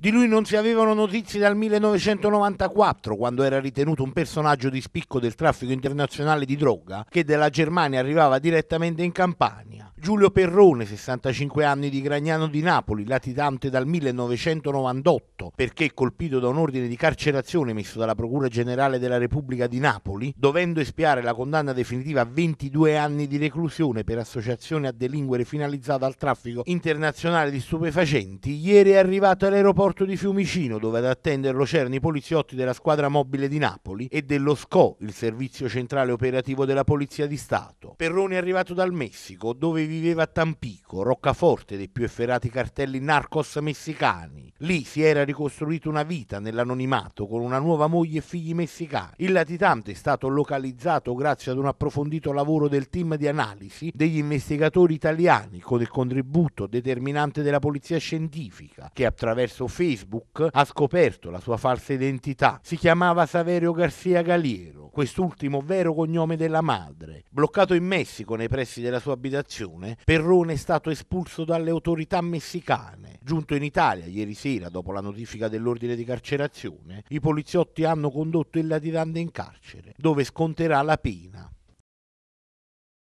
Di lui non si avevano notizie dal 1994, quando era ritenuto un personaggio di spicco del traffico internazionale di droga che dalla Germania arrivava direttamente in Campania. Giulio Perrone, 65 anni di Gragnano di Napoli, latitante dal 1998 perché colpito da un ordine di carcerazione emesso dalla Procura Generale della Repubblica di Napoli, dovendo espiare la condanna definitiva a 22 anni di reclusione per associazione a delinquere finalizzata al traffico internazionale di stupefacenti, ieri è arrivato all'aeroporto di Fiumicino dove ad attenderlo c'erano i poliziotti della squadra mobile di Napoli e dello SCO, il servizio centrale operativo della Polizia di Stato. Perrone è arrivato dal Messico dove viveva a Tampico, roccaforte dei più efferati cartelli narcos messicani. Lì si era ricostruito una vita nell'anonimato con una nuova moglie e figli messicani. Il latitante è stato localizzato grazie ad un approfondito lavoro del team di analisi degli investigatori italiani con il contributo determinante della polizia scientifica che attraverso Facebook ha scoperto la sua falsa identità. Si chiamava Saverio Garcia Galiero quest'ultimo vero cognome della madre. Bloccato in Messico nei pressi della sua abitazione, Perrone è stato espulso dalle autorità messicane. Giunto in Italia ieri sera dopo la notifica dell'ordine di carcerazione, i poliziotti hanno condotto il latitante in carcere, dove sconterà la pena